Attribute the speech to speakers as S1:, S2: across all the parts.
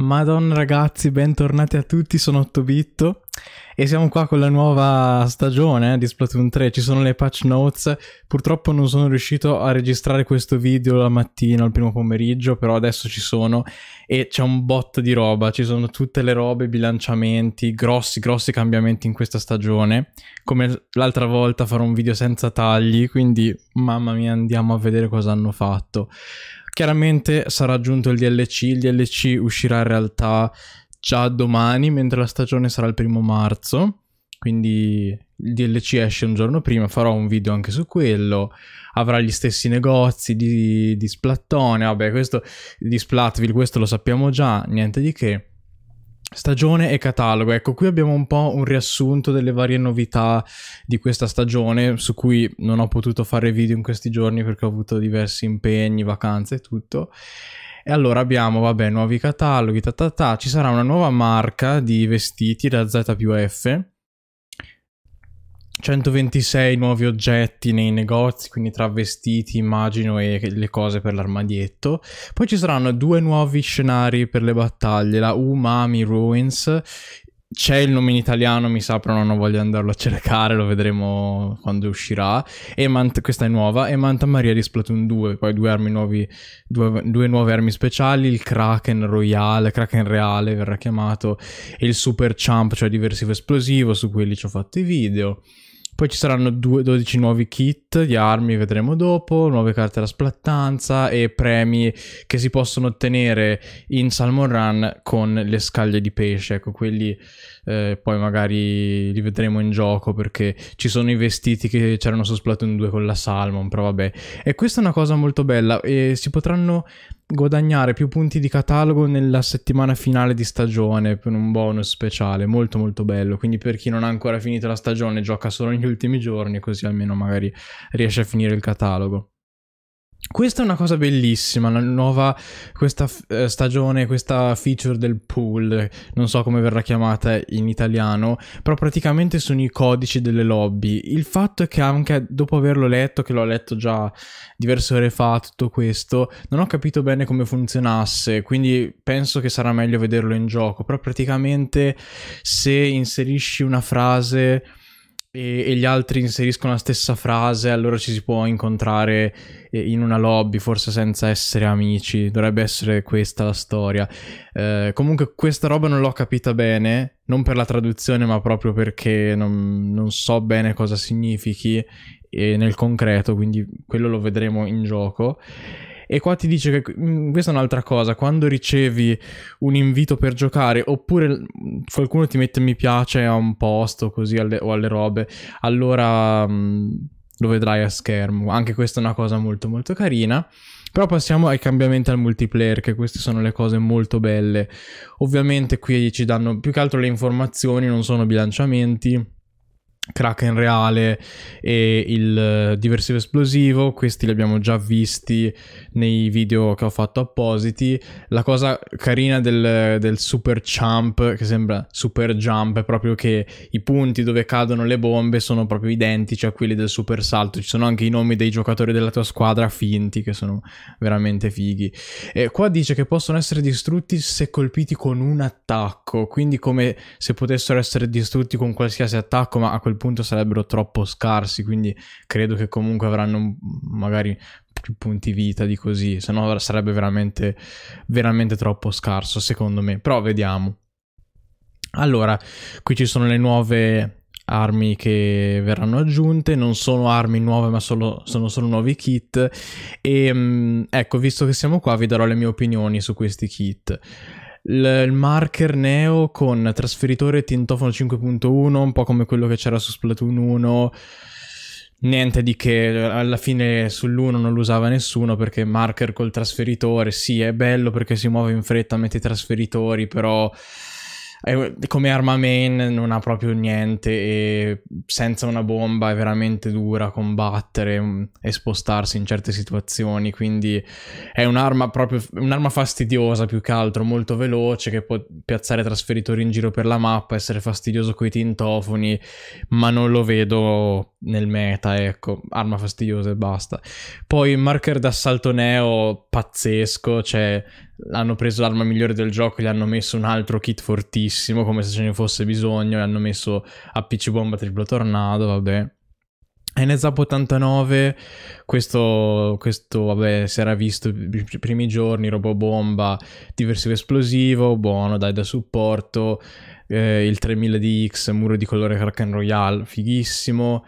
S1: Madonna ragazzi, bentornati a tutti, sono 8bitto e siamo qua con la nuova stagione eh, di Splatoon 3, ci sono le patch notes, purtroppo non sono riuscito a registrare questo video la mattina, al primo pomeriggio, però adesso ci sono e c'è un botto di roba, ci sono tutte le robe, bilanciamenti, grossi grossi cambiamenti in questa stagione, come l'altra volta farò un video senza tagli, quindi mamma mia andiamo a vedere cosa hanno fatto. Chiaramente sarà giunto il DLC, il DLC uscirà in realtà già domani, mentre la stagione sarà il primo marzo, quindi il DLC esce un giorno prima, farò un video anche su quello, avrà gli stessi negozi di, di Splattone, vabbè questo di Splatville, questo lo sappiamo già, niente di che. Stagione e catalogo, ecco qui abbiamo un po' un riassunto delle varie novità di questa stagione su cui non ho potuto fare video in questi giorni perché ho avuto diversi impegni, vacanze e tutto. E allora abbiamo, vabbè, nuovi cataloghi, ta ta ta, ci sarà una nuova marca di vestiti da Z più F 126 nuovi oggetti nei negozi, quindi travestiti, immagino, e le cose per l'armadietto. Poi ci saranno due nuovi scenari per le battaglie, la Umami Ruins. C'è il nome in italiano, mi sa, però non voglio andarlo a cercare, lo vedremo quando uscirà. E Mant- questa è nuova, e Manta Maria di Splatoon 2, poi due, armi nuovi, due, due nuove armi speciali, il Kraken Royale, Kraken Reale verrà chiamato, e il Super Champ, cioè diversivo esplosivo, su quelli ci ho fatto i video. Poi ci saranno due, 12 nuovi kit di armi, vedremo dopo, nuove carte da splattanza e premi che si possono ottenere in Salmon Run con le scaglie di pesce. Ecco, quelli eh, poi magari li vedremo in gioco perché ci sono i vestiti che c'erano su Splatoon 2 con la Salmon, però vabbè. E questa è una cosa molto bella e si potranno guadagnare più punti di catalogo nella settimana finale di stagione per un bonus speciale, molto molto bello, quindi per chi non ha ancora finito la stagione gioca solo negli ultimi giorni così almeno magari riesce a finire il catalogo. Questa è una cosa bellissima, la nuova questa, eh, stagione, questa feature del pool, non so come verrà chiamata in italiano, però praticamente sono i codici delle lobby. Il fatto è che anche dopo averlo letto, che l'ho letto già diverse ore fa, tutto questo, non ho capito bene come funzionasse, quindi penso che sarà meglio vederlo in gioco, però praticamente se inserisci una frase e, e, gli altri inseriscono la stessa frase, allora ci si può incontrare eh, in una lobby, forse senza essere amici. Dovrebbe essere questa la storia. Eh, comunque, questa roba non l'ho capita bene, non per la traduzione, ma proprio perché non, non so bene cosa significhi nel concreto, quindi quello lo vedremo in gioco. E qua ti dice che mm, questa è un'altra cosa, quando ricevi un invito per giocare oppure mm, qualcuno ti mette mi piace a un posto così alle, o alle robe, allora mh, mm, lo vedrai a schermo. Anche questa è una cosa molto molto carina. Però passiamo ai cambiamenti al multiplayer, che queste sono le cose molto belle. Ovviamente qui ci danno più che altro le informazioni, non sono bilanciamenti Kraken reale e il eh, diversivo esplosivo, questi li abbiamo già visti nei video che ho fatto appositi. La cosa carina del, del super jump, che sembra super jump, è proprio che i punti dove cadono le bombe sono proprio identici a quelli del super salto. Ci sono anche i nomi dei giocatori della tua squadra finti, che sono veramente fighi. E qua dice che possono essere distrutti se colpiti con un attacco, quindi come se potessero essere distrutti con qualsiasi attacco, ma a quel punto sarebbero troppo scarsi, quindi credo che comunque avranno magari più punti vita di così, se no sarebbe veramente, veramente troppo scarso secondo me, però vediamo. Allora, qui ci sono le nuove armi che verranno aggiunte, non sono armi nuove ma solo, sono solo nuovi kit e ehm, ecco, visto che siamo qua vi darò le mie opinioni su questi kit l- il marker neo con trasferitore tintofono 5.1, un po' come quello che c'era su Splatoon 1. Niente di che, alla fine sull'1 non lo usava nessuno perché marker col trasferitore, sì, è bello perché si muove in fretta, mette i trasferitori, però eh, come arma main non ha proprio niente e senza una bomba è veramente dura combattere mm, e spostarsi in certe situazioni, quindi è un'arma proprio un'arma fastidiosa più che altro, molto veloce che può piazzare trasferitori in giro per la mappa, essere fastidioso coi tintofoni, ma non lo vedo nel meta, ecco, arma fastidiosa e basta. Poi marker d'assalto neo pazzesco, cioè hanno preso l'arma migliore del gioco, gli hanno messo un altro kit fortissimo, come se ce ne fosse bisogno, gli hanno messo a PC bomba triplo tornado, vabbè. E nel Zap 89, questo, questo vabbè, si era visto i primi giorni, robobomba, diversivo esplosivo, buono, dai da supporto, eh, il 3000 DX, muro di colore Kraken Royale, fighissimo,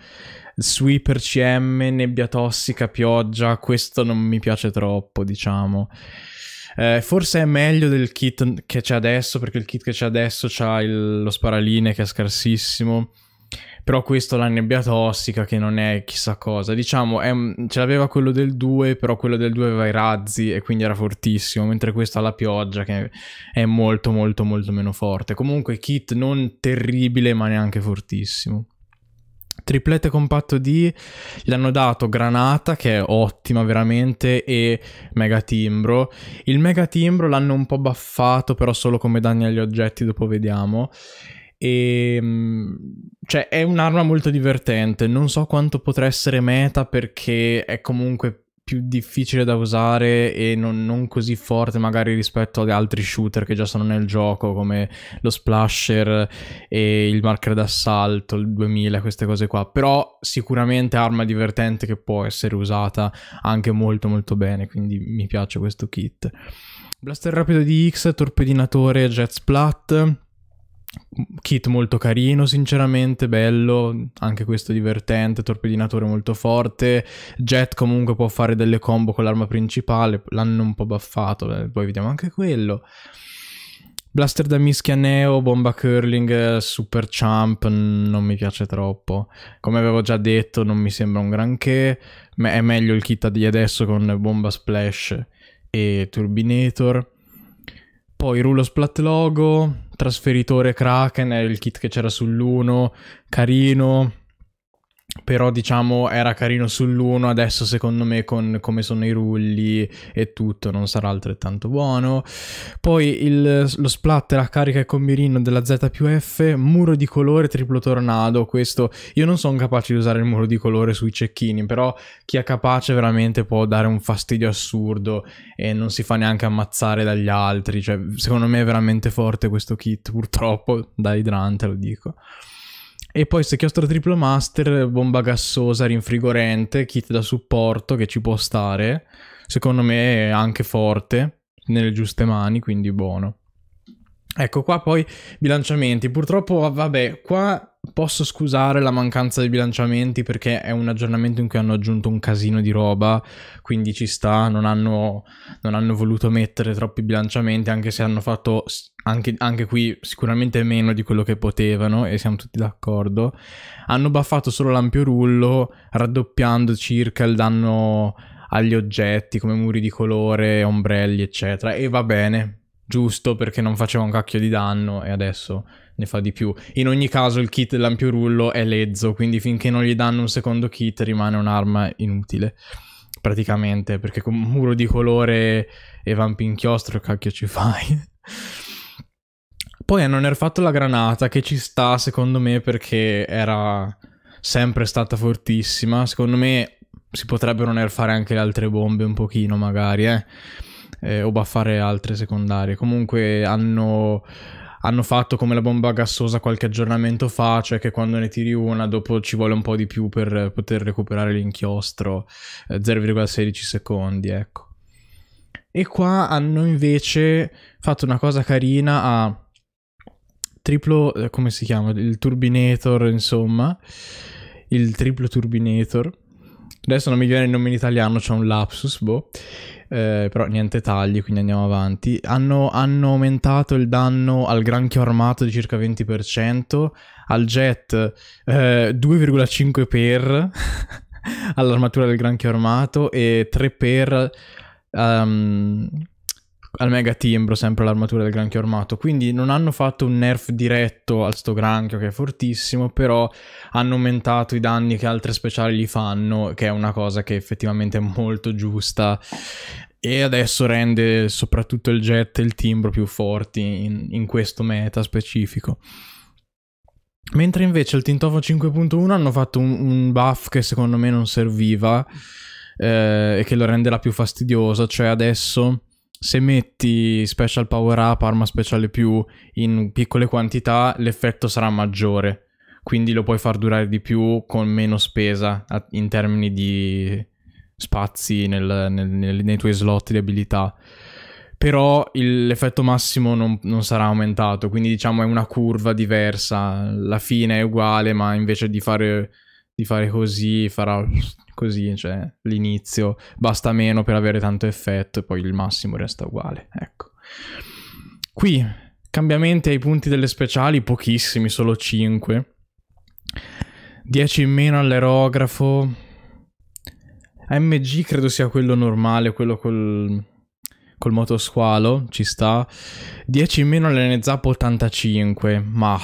S1: sweeper CM, nebbia tossica, pioggia, questo non mi piace troppo, diciamo. Eh, forse è meglio del kit che c'è adesso, perché il kit che c'è adesso ha lo sparaline che è scarsissimo. Però questo la nebbia tossica che non è chissà cosa. Diciamo, è, ce l'aveva quello del 2, però quello del 2 aveva i razzi e quindi era fortissimo, mentre questo ha la pioggia che è molto molto molto meno forte. Comunque kit non terribile ma neanche fortissimo. Triplette compatto D gli hanno dato Granata che è ottima veramente e Mega Timbro. Il Mega Timbro l'hanno un po' baffato però solo come danni agli oggetti, dopo vediamo. E ehm, cioè è un'arma molto divertente, non so quanto potrà essere meta perché è comunque più difficile da usare e non, non, così forte magari rispetto ad altri shooter che già sono nel gioco come lo splasher e il marker d'assalto, il 2000, queste cose qua. Però sicuramente arma divertente che può essere usata anche molto molto bene, quindi mi piace questo kit. Blaster rapido di X, torpedinatore, jet splat Kit molto carino, sinceramente, bello, anche questo divertente, torpedinatore molto forte, Jet comunque può fare delle combo con l'arma principale, l'hanno un po' baffato, eh, poi vediamo anche quello. Blaster da mischia neo, bomba curling, eh, super champ, non mi piace troppo. Come avevo già detto, non mi sembra un granché, ma è meglio il kit di adesso con bomba splash e turbinator. Poi rullo splat logo, trasferitore Kraken, il kit che c'era sull'1, carino, però diciamo era carino sull'1, adesso secondo me con come sono i rulli e tutto non sarà altrettanto buono. Poi il, lo splatter a carica e con mirino della Z più F, muro di colore triplo tornado, questo io non sono capace di usare il muro di colore sui cecchini, però chi è capace veramente può dare un fastidio assurdo e non si fa neanche ammazzare dagli altri, cioè secondo me è veramente forte questo kit, purtroppo da idrante lo dico. E poi se chiostro triplo master, bomba gassosa, rinfrigorente, kit da supporto che ci può stare. Secondo me è anche forte, nelle giuste mani, quindi buono. Ecco qua poi bilanciamenti. Purtroppo, vabbè, qua posso scusare la mancanza di bilanciamenti perché è un aggiornamento in cui hanno aggiunto un casino di roba, quindi ci sta, non hanno, non hanno voluto mettere troppi bilanciamenti anche se hanno fatto anche, anche, qui sicuramente meno di quello che potevano e siamo tutti d'accordo. Hanno buffato solo l'ampio rullo raddoppiando circa il danno agli oggetti come muri di colore, ombrelli eccetera e va bene, giusto perché non faceva un cacchio di danno e adesso ne fa di più. In ogni caso il kit dell'ampio rullo è lezzo quindi finché non gli danno un secondo kit rimane un'arma inutile praticamente perché con un muro di colore e vampi inchiostro cacchio ci fai? Poi hanno nerfato la granata, che ci sta secondo me perché era sempre stata fortissima. Secondo me si potrebbero nerfare anche le altre bombe un pochino magari, eh? Eh, o baffare altre secondarie. Comunque hanno, hanno fatto come la bomba gassosa qualche aggiornamento fa, cioè che quando ne tiri una dopo ci vuole un po' di più per poter recuperare l'inchiostro, eh, 0,16 secondi, ecco. E qua hanno invece fatto una cosa carina a triplo, eh, come si chiama? Il Turbinator, insomma, il triplo Turbinator. Adesso non mi viene il nome in italiano, c'è un lapsus, boh. Eh, però niente tagli, quindi andiamo avanti. Hanno, hanno, aumentato il danno al granchio armato di circa 20%, al jet eh, 2,5 per all'armatura del granchio armato e 3 per um, al mega timbro sempre l'armatura del granchio armato. Quindi non hanno fatto un nerf diretto a sto granchio che è fortissimo, però hanno aumentato i danni che altre speciali gli fanno, che è una cosa che effettivamente è molto giusta. E adesso rende soprattutto il jet e il timbro più forti in, in questo meta specifico. Mentre invece il Tintofo 5.1 hanno fatto un, un buff che secondo me non serviva eh, e che lo rende la più fastidiosa, cioè adesso se metti special power up, arma speciale più in piccole quantità, l'effetto sarà maggiore. Quindi lo puoi far durare di più con meno spesa in termini di spazi nel, nel, nei tuoi slot di abilità. Però l'effetto massimo non, non sarà aumentato, quindi diciamo è una curva diversa. La fine è uguale, ma invece di fare di fare così, farà così, cioè l'inizio basta meno per avere tanto effetto e poi il massimo resta uguale, ecco. Qui cambiamenti ai punti delle speciali pochissimi, solo 5. 10 in meno all'erografo. MG credo sia quello normale, quello col col motosqualo, ci sta. 10 in meno all'NZAP 85, ma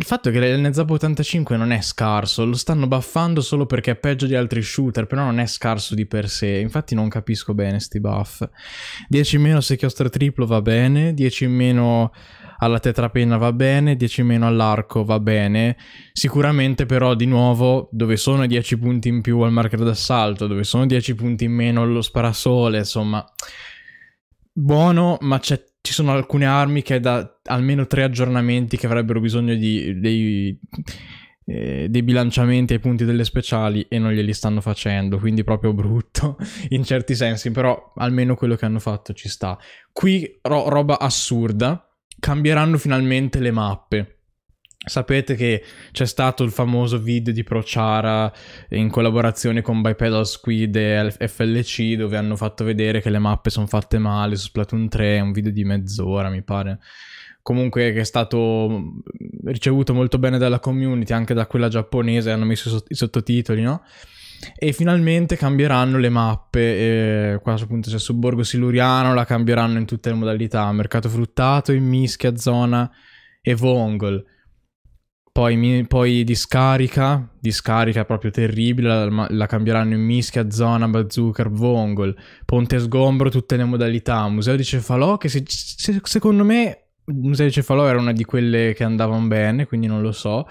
S1: il fatto è che l'NZAP 85 non è scarso, lo stanno buffando solo perché è peggio di altri shooter, però non è scarso di per sé, infatti non capisco bene sti buff. 10 in meno se chiostro triplo va bene, 10 in meno alla tetrapenna va bene, 10 in meno all'arco va bene, sicuramente però di nuovo dove sono 10 punti in più al marker d'assalto, dove sono 10 punti in meno allo sparasole, insomma buono, ma c'è ci sono alcune armi che da almeno tre aggiornamenti che avrebbero bisogno di, dei, eh, dei bilanciamenti ai punti delle speciali e non glieli stanno facendo, quindi proprio brutto in certi sensi, però almeno quello che hanno fatto ci sta. Qui ro- roba assurda, cambieranno finalmente le mappe. Sapete che c'è stato il famoso video di Prociara in collaborazione con Bipedal Squid e FLC dove hanno fatto vedere che le mappe sono fatte male su Splatoon 3, un video di mezz'ora mi pare. Comunque che è stato mm, ricevuto molto bene dalla community, anche da quella giapponese, hanno messo i sottotitoli, no? E finalmente cambieranno le mappe, eh, qua appunto c'è sul Borgo Siluriano, la cambieranno in tutte le modalità, mercato fruttato, in mischia, zona e Vongol poi, mi, poi di scarica, proprio terribile, la, la, cambieranno in mischia, zona, bazooka, vongol, ponte sgombro, tutte le modalità, museo di Cefalò che se, se, secondo me Museo di Cefalò era una di quelle che andavano bene, quindi non lo so.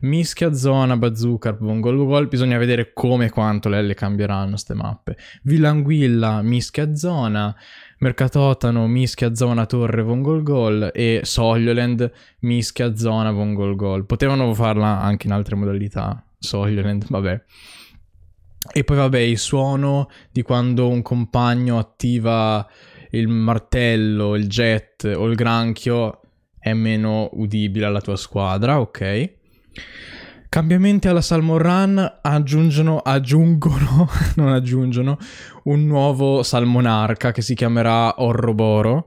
S1: Mischia zona, bazooka, buon gol. Bisogna vedere come e quanto le, le cambieranno queste mappe. Villanguilla, mischia zona. Mercatotano, mischia zona torre Vongol Gol e Soglioland, mischia zona Vongol Gol. Potevano farla anche in altre modalità, Soglioland, vabbè. E poi vabbè, il suono di quando un compagno attiva il martello, il jet o il granchio è meno udibile alla tua squadra, ok? Cambiamenti alla Salmon aggiungono, aggiungono, non aggiungono, un nuovo salmonarca che si chiamerà Orroboro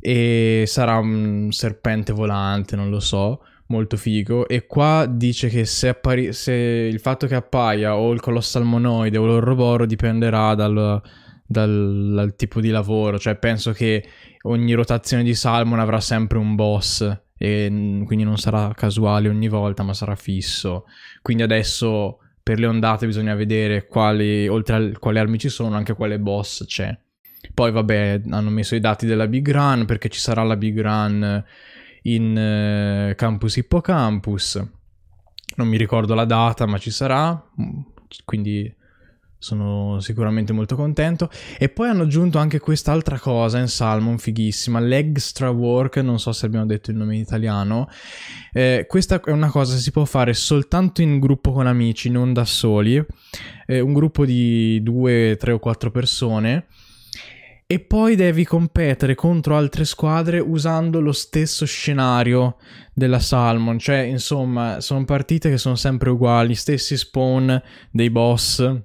S1: e sarà un serpente volante, non lo so, molto figo. E qua dice che se, appari- se il fatto che appaia o il colossalmonoide o l'Orroboro dipenderà dal, dal, dal tipo di lavoro, cioè penso che ogni rotazione di Salmon avrà sempre un boss e mm, quindi non sarà casuale ogni volta ma sarà fisso. Quindi adesso per le ondate bisogna vedere quali, oltre a quali armi ci sono, anche quale boss c'è. Poi vabbè, hanno messo i dati della Big Run perché ci sarà la Big Run in uh, Campus Hippocampus. Non mi ricordo la data, ma ci sarà. Mm, quindi sono sicuramente molto contento. E poi hanno aggiunto anche quest'altra cosa in Salmon, fighissima, l'extra work, non so se abbiamo detto il nome in italiano. Eh, questa è una cosa che si può fare soltanto in gruppo con amici, non da soli. Eh, un gruppo di due, tre o quattro persone. E poi devi competere contro altre squadre usando lo stesso scenario della Salmon. Cioè, insomma, sono partite che sono sempre uguali, stessi spawn dei boss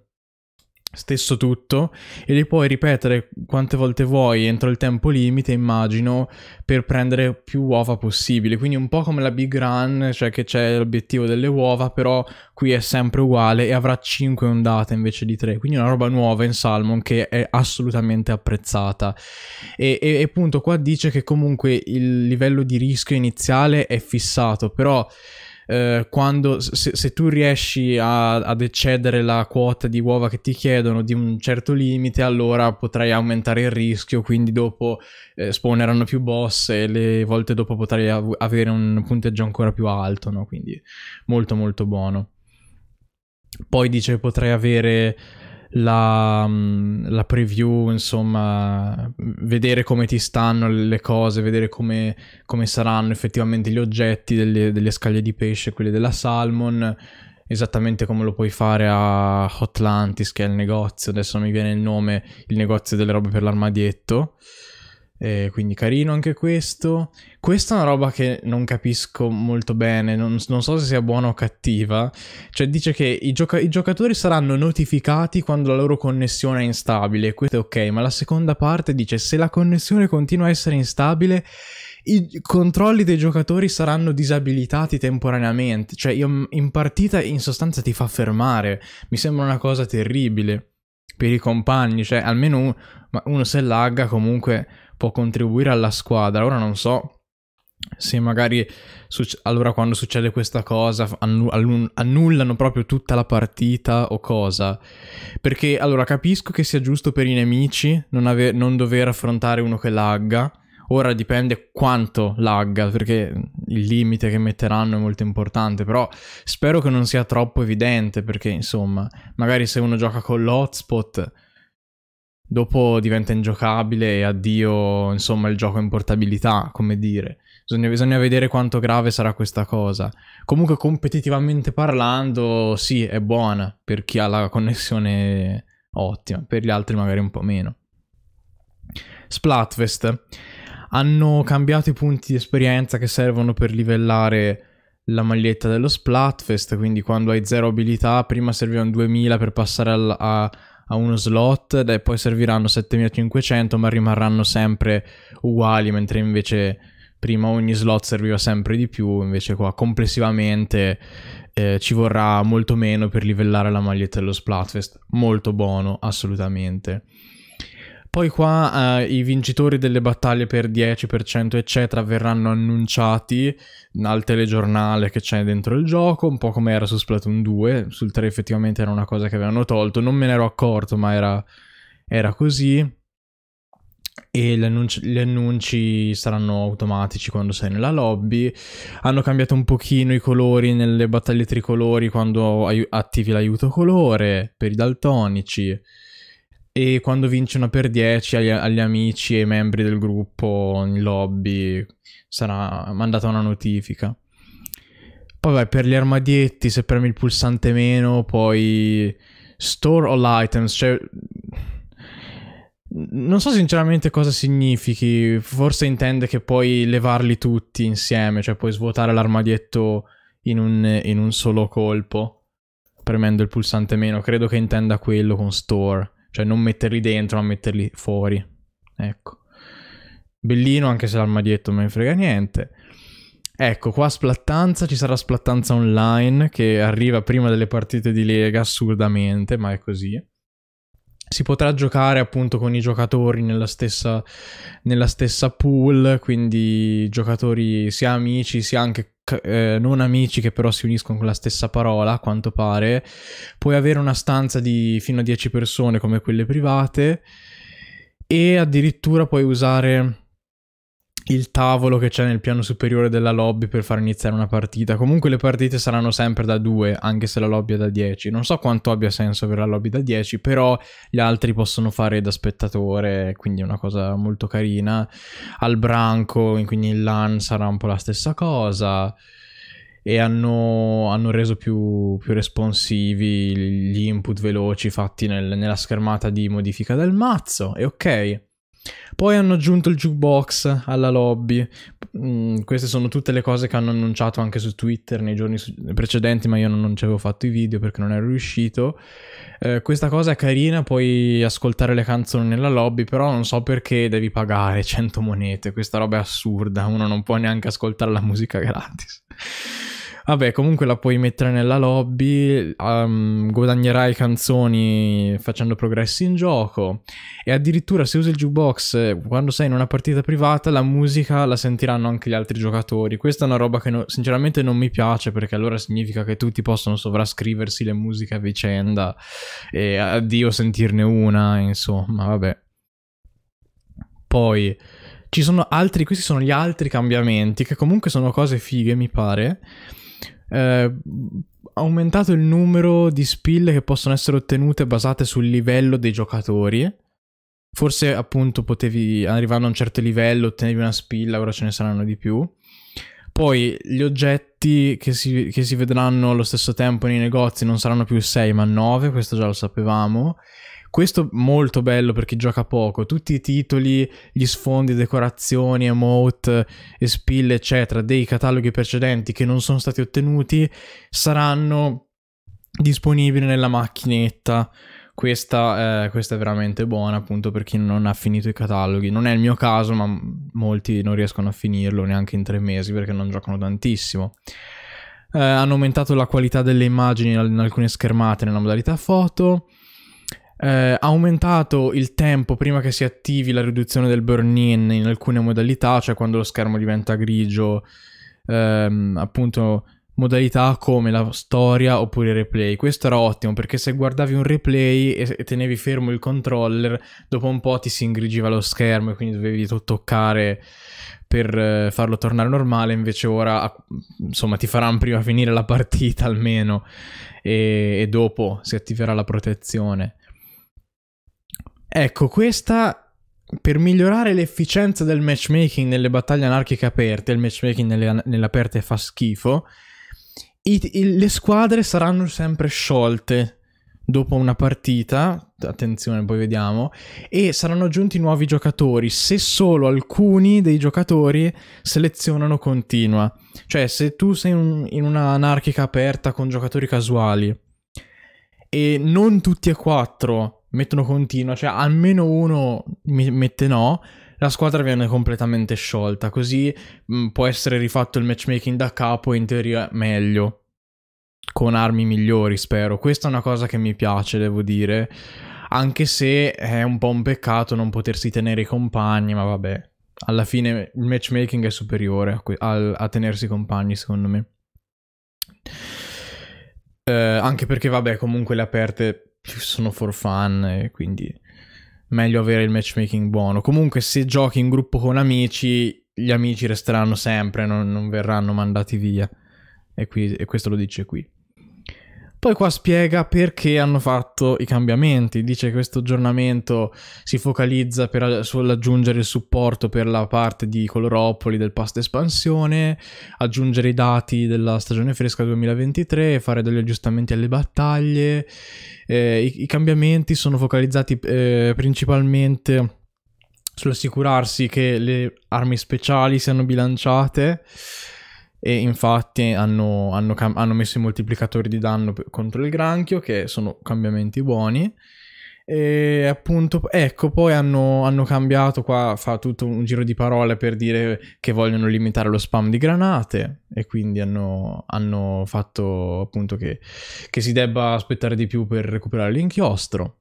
S1: stesso tutto e li puoi ripetere quante volte vuoi entro il tempo limite, immagino, per prendere più uova possibile. Quindi un po' come la Big Run, cioè che c'è l'obiettivo delle uova, però qui è sempre uguale e avrà 5 ondate invece di 3. Quindi una roba nuova in Salmon che è assolutamente apprezzata. E, e, e appunto qua dice che comunque il livello di rischio iniziale è fissato, però eh, quando, se, se, tu riesci a, ad eccedere la quota di uova che ti chiedono di un certo limite, allora potrai aumentare il rischio, quindi dopo eh, spawneranno più boss e le volte dopo potrai av- avere un punteggio ancora più alto, no? quindi molto molto buono. Poi dice potrai avere la, mm, la, preview, insomma, vedere come ti stanno le cose, vedere come, come saranno effettivamente gli oggetti delle, delle scaglie di pesce, quelle della Salmon, esattamente come lo puoi fare a Hotlantis, che è il negozio, adesso non mi viene il nome, il negozio delle robe per l'armadietto. Eh, quindi carino anche questo. Questa è una roba che non capisco molto bene, non, non so se sia buona o cattiva. Cioè dice che i, gioca- i, giocatori saranno notificati quando la loro connessione è instabile, questo è ok, ma la seconda parte dice se la connessione continua a essere instabile, i controlli dei giocatori saranno disabilitati temporaneamente. Cioè io, in partita in sostanza ti fa fermare, mi sembra una cosa terribile. Per i compagni, cioè almeno un- uno se lagga comunque può contribuire alla squadra. Ora non so se magari suc- allora quando succede questa cosa annu- annu- annullano proprio tutta la partita o cosa. Perché allora capisco che sia giusto per i nemici non, ave- non dover affrontare uno che lagga. Ora dipende quanto lagga, perché il limite che metteranno è molto importante, però spero che non sia troppo evidente, perché insomma, magari se uno gioca con l'hotspot dopo diventa ingiocabile e addio insomma il gioco in portabilità, come dire. Bisogna, bisogna, vedere quanto grave sarà questa cosa. Comunque competitivamente parlando sì è buona per chi ha la connessione ottima, per gli altri magari un po' meno. Splatfest. Hanno cambiato i punti di esperienza che servono per livellare la maglietta dello Splatfest, quindi quando hai zero abilità prima servivano 2000 per passare al, a, a uno slot e poi serviranno 7500 ma rimarranno sempre uguali mentre invece prima ogni slot serviva sempre di più invece qua complessivamente eh, ci vorrà molto meno per livellare la maglietta dello Splatfest molto buono assolutamente poi qua eh, i vincitori delle battaglie per 10% eccetera verranno annunciati al telegiornale che c'è dentro il gioco, un po' come era su Splatoon 2, sul 3 effettivamente era una cosa che avevano tolto, non me ne ero accorto ma era, era così. E gli annunci, gli annunci saranno automatici quando sei nella lobby. Hanno cambiato un pochino i colori nelle battaglie tricolori quando attivi l'aiuto colore per i daltonici e quando vince una per 10 agli, agli, amici e ai membri del gruppo in lobby sarà mandata una notifica. Poi vai per gli armadietti, se premi il pulsante meno, poi store all items, cioè non so sinceramente cosa significhi, forse intende che puoi levarli tutti insieme, cioè puoi svuotare l'armadietto in un, in un solo colpo premendo il pulsante meno, credo che intenda quello con store. Cioè non metterli dentro, ma metterli fuori. Ecco. Bellino anche se l'armadietto non mi frega niente. Ecco, qua splattanza, ci sarà splattanza online che arriva prima delle partite di Lega, assurdamente, ma è così. Si potrà giocare appunto con i giocatori nella stessa, nella stessa pool, quindi giocatori sia amici sia anche eh, non amici che però si uniscono con la stessa parola, a quanto pare. Puoi avere una stanza di fino a 10 persone come quelle private e addirittura puoi usare il tavolo che c'è nel piano superiore della lobby per far iniziare una partita. Comunque le partite saranno sempre da 2, anche se la lobby è da 10. Non so quanto abbia senso avere la lobby da 10, però gli altri possono fare da spettatore, quindi è una cosa molto carina. Al branco, quindi in LAN sarà un po' la stessa cosa. E hanno, hanno reso più, più, responsivi gli input veloci fatti nel, nella schermata di modifica del mazzo. E ok, poi hanno aggiunto il jukebox alla lobby. Mm, queste sono tutte le cose che hanno annunciato anche su Twitter nei giorni precedenti, ma io non ci avevo fatto i video perché non ero riuscito. Eh, questa cosa è carina, puoi ascoltare le canzoni nella lobby, però non so perché devi pagare 100 monete. Questa roba è assurda, uno non può neanche ascoltare la musica gratis. Vabbè, comunque la puoi mettere nella lobby, um, guadagnerai canzoni facendo progressi in gioco e addirittura se usi il jukebox eh, quando sei in una partita privata la musica la sentiranno anche gli altri giocatori. Questa è una roba che no, sinceramente non mi piace perché allora significa che tutti possono sovrascriversi le musiche a vicenda e addio sentirne una, insomma, vabbè. Poi ci sono altri, questi sono gli altri cambiamenti che comunque sono cose fighe mi pare eh, aumentato il numero di skill che possono essere ottenute basate sul livello dei giocatori. Forse appunto potevi arrivare a un certo livello, ottenevi una spilla, ora ce ne saranno di più. Poi gli oggetti che si, che si vedranno allo stesso tempo nei negozi non saranno più 6 ma 9, questo già lo sapevamo. Questo molto bello per chi gioca poco. Tutti i titoli, gli sfondi, decorazioni, emote e spill, eccetera, dei cataloghi precedenti che non sono stati ottenuti saranno disponibili nella macchinetta. Questa, eh, questa, è veramente buona appunto per chi non ha finito i cataloghi. Non è il mio caso, ma molti non riescono a finirlo neanche in tre mesi perché non giocano tantissimo. Eh, hanno aumentato la qualità delle immagini in alcune schermate nella modalità foto eh, aumentato il tempo prima che si attivi la riduzione del burn-in in alcune modalità, cioè quando lo schermo diventa grigio, ehm, appunto modalità come la storia oppure il replay. Questo era ottimo perché se guardavi un replay e tenevi fermo il controller, dopo un po' ti si ingrigiva lo schermo e quindi dovevi toccare per eh, farlo tornare normale, invece ora insomma ti faranno prima finire la partita almeno e, e dopo si attiverà la protezione. Ecco, questa per migliorare l'efficienza del matchmaking nelle battaglie anarchiche aperte, il matchmaking nelle, nelle aperte fa schifo, i, i, le squadre saranno sempre sciolte dopo una partita, attenzione poi vediamo, e saranno aggiunti nuovi giocatori se solo alcuni dei giocatori selezionano continua. Cioè se tu sei un, in una anarchica aperta con giocatori casuali e non tutti e quattro mettono continua, cioè almeno uno mette no, la squadra viene completamente sciolta, così mh, mm, può essere rifatto il matchmaking da capo in teoria meglio, con armi migliori spero. Questa è una cosa che mi piace, devo dire, anche se è un po' un peccato non potersi tenere i compagni, ma vabbè, alla fine il matchmaking è superiore a, a, a tenersi i compagni secondo me. Eh, anche perché vabbè comunque le aperte ci sono for fun, quindi meglio avere il matchmaking buono. Comunque se giochi in gruppo con amici, gli amici resteranno sempre, non, non verranno mandati via. E, qui, e questo lo dice qui. Poi qua spiega perché hanno fatto i cambiamenti, dice che questo aggiornamento si focalizza per, sull'aggiungere il supporto per la parte di Coloropoli del pass espansione, aggiungere i dati della stagione fresca 2023, fare degli aggiustamenti alle battaglie, eh, i, i, cambiamenti sono focalizzati eh, principalmente sull'assicurarsi che le armi speciali siano bilanciate e infatti hanno, hanno, cam- hanno messo i moltiplicatori di danno per- contro il granchio che sono cambiamenti buoni e appunto ecco poi hanno, hanno, cambiato qua fa tutto un giro di parole per dire che vogliono limitare lo spam di granate e quindi hanno, hanno fatto appunto che, che, si debba aspettare di più per recuperare l'inchiostro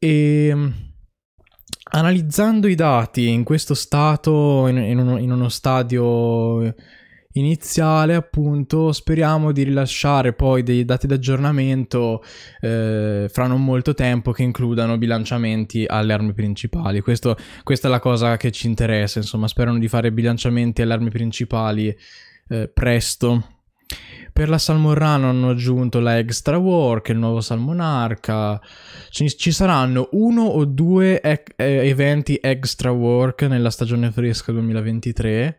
S1: e ehm, analizzando i dati in questo stato in, in, uno, in uno stadio iniziale, appunto, speriamo di rilasciare poi dei dati d'aggiornamento eh, fra non molto tempo che includano bilanciamenti alle armi principali. Questo, questa è la cosa che ci interessa, insomma, sperano di fare bilanciamenti alle armi principali eh, presto per la Salmorrano hanno aggiunto la Extra Work, il nuovo Salmonarca. Ci, saranno uno o due ec- eh, eventi Extra Work nella stagione fresca 2023.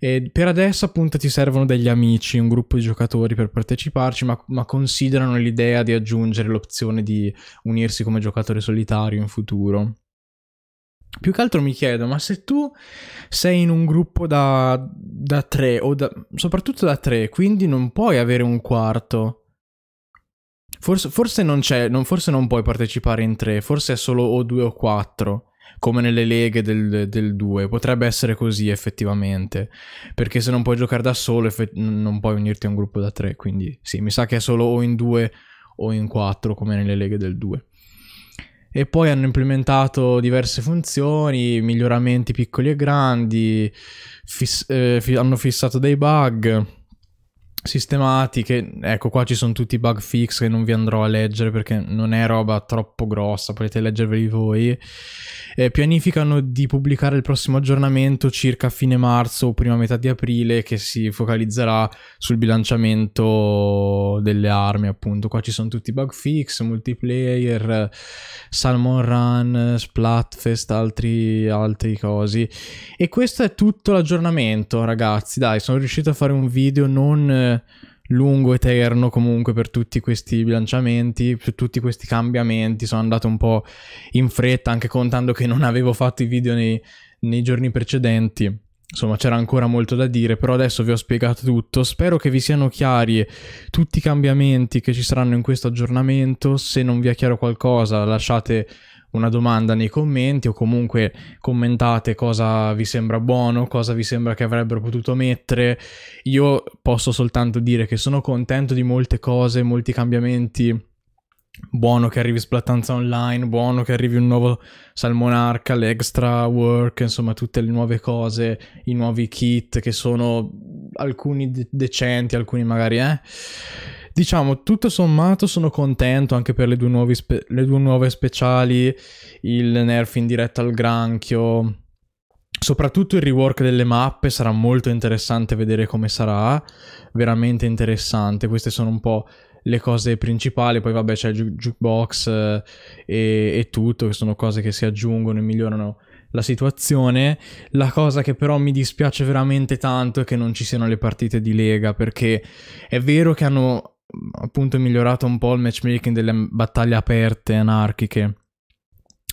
S1: E per adesso, appunto, ti servono degli amici, un gruppo di giocatori per parteciparci, ma, ma considerano l'idea di aggiungere l'opzione di unirsi come giocatore solitario in futuro. Più che altro mi chiedo, ma se tu sei in un gruppo da, da tre, o da, soprattutto da tre, quindi non puoi avere un quarto. Forse, forse non c'è, non, forse non puoi partecipare in tre, forse è solo o due o quattro come nelle leghe del, del 2. Potrebbe essere così effettivamente, perché se non puoi giocare da solo non puoi unirti a un gruppo da 3, quindi sì, mi sa che è solo o in 2 o in 4 come nelle leghe del 2 e poi hanno implementato diverse funzioni, miglioramenti piccoli e grandi, fiss eh, fi hanno fissato dei bug sistemati che ecco qua ci sono tutti i bug fix che non vi andrò a leggere perché non è roba troppo grossa potete leggerveli voi eh, pianificano di pubblicare il prossimo aggiornamento circa fine marzo o prima metà di aprile che si focalizzerà sul bilanciamento delle armi appunto qua ci sono tutti i bug fix multiplayer salmon run splatfest altri altri cosi e questo è tutto l'aggiornamento ragazzi dai sono riuscito a fare un video non eh, lungo eterno comunque per tutti questi bilanciamenti, per tutti questi cambiamenti. Sono andato un po' in fretta, anche contando che non avevo fatto i video nei, nei giorni precedenti. Insomma, c'era ancora molto da dire, però adesso vi ho spiegato tutto. Spero che vi siano chiari tutti i cambiamenti che ci saranno in questo aggiornamento. Se non vi è chiaro qualcosa, lasciate una domanda nei commenti o comunque commentate cosa vi sembra buono, cosa vi sembra che avrebbero potuto mettere. Io posso soltanto dire che sono contento di molte cose, molti cambiamenti. Buono che arrivi Splattanza Online, buono che arrivi un nuovo Salmonarca, l'extra work, insomma tutte le nuove cose, i nuovi kit che sono alcuni decenti, alcuni magari eh diciamo, tutto sommato sono contento anche per le due, spe- le due nuove speciali, il nerf in diretta al granchio. Soprattutto il rework delle mappe sarà molto interessante vedere come sarà, veramente interessante. Queste sono un po' le cose principali, poi vabbè c'è il ju- jukebox eh, e, e tutto, che sono cose che si aggiungono e migliorano la situazione. La cosa che però mi dispiace veramente tanto è che non ci siano le partite di Lega, perché è vero che hanno appunto migliorato un po' il matchmaking delle battaglie aperte, anarchiche.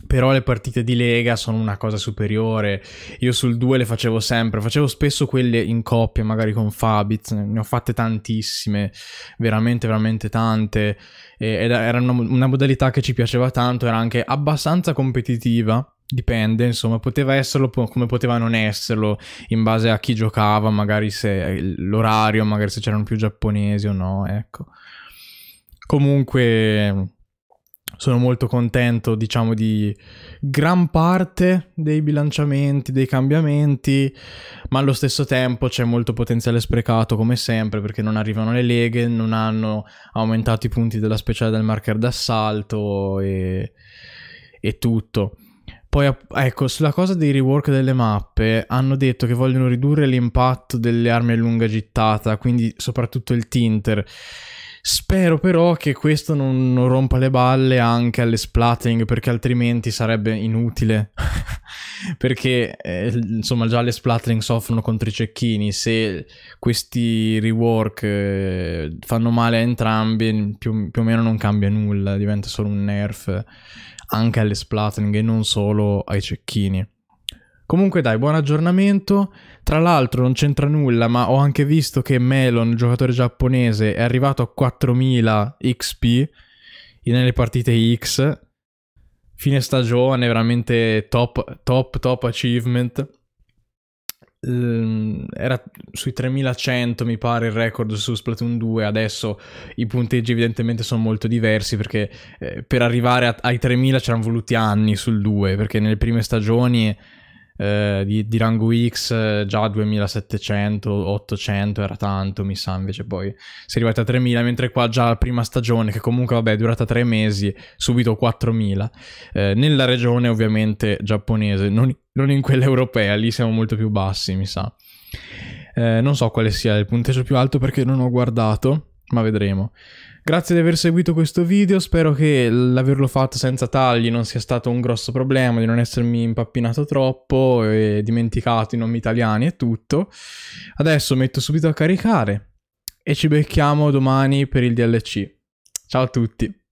S1: Però le partite di Lega sono una cosa superiore. Io sul 2 le facevo sempre, facevo spesso quelle in coppia, magari con Fabit. ne ho fatte tantissime, veramente, veramente tante. Ed era una, una modalità che ci piaceva tanto, era anche abbastanza competitiva Dipende, insomma, poteva esserlo come poteva non esserlo, in base a chi giocava, magari se l'orario, magari se c'erano più giapponesi o no, ecco. Comunque sono molto contento, diciamo, di gran parte dei bilanciamenti, dei cambiamenti, ma allo stesso tempo c'è molto potenziale sprecato come sempre perché non arrivano le leghe, non hanno aumentato i punti della speciale del marker d'assalto e, e tutto. Poi, ecco, sulla cosa dei rework delle mappe, hanno detto che vogliono ridurre l'impatto delle armi a lunga gittata, quindi soprattutto il tinter. Spero però che questo non rompa le balle anche alle splatting, perché altrimenti sarebbe inutile. perché, eh, insomma, già le splatting soffrono contro i cecchini. Se questi rework eh, fanno male a entrambi, più, più o meno non cambia nulla, diventa solo un nerf anche alle splatting e non solo ai cecchini. Comunque dai, buon aggiornamento. Tra l'altro non c'entra nulla, ma ho anche visto che Melon, il giocatore giapponese, è arrivato a 4000 XP nelle partite X. Fine stagione, veramente top, top, top achievement. Ehm, era sui 3100 mi pare il record su Splatoon 2 adesso i punteggi evidentemente sono molto diversi perché eh, per arrivare a, ai 3000 c'erano voluti anni sul 2 perché nelle prime stagioni eh, di, di, rango X eh, già 2700 800 era tanto mi sa invece poi si è arrivati a 3000 mentre qua già la prima stagione che comunque vabbè è durata 3 mesi subito 4000 eh, nella regione ovviamente giapponese non non in quella europea, lì siamo molto più bassi, mi sa. Eh, non so quale sia il punteggio più alto perché non ho guardato, ma vedremo. Grazie di aver seguito questo video, spero che l'averlo fatto senza tagli non sia stato un grosso problema, di non essermi impappinato troppo e dimenticato i nomi italiani e tutto. Adesso metto subito a caricare e ci becchiamo domani per il DLC. Ciao a tutti!